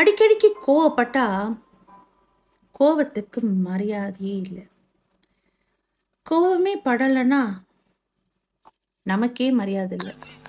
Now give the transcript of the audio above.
அடிக்கடிக்கு கோவப்பட்டா கோவத்துக்கு மரியாதையே இல்லை கோவமே படலைன்னா நமக்கே மரியாதை இல்லை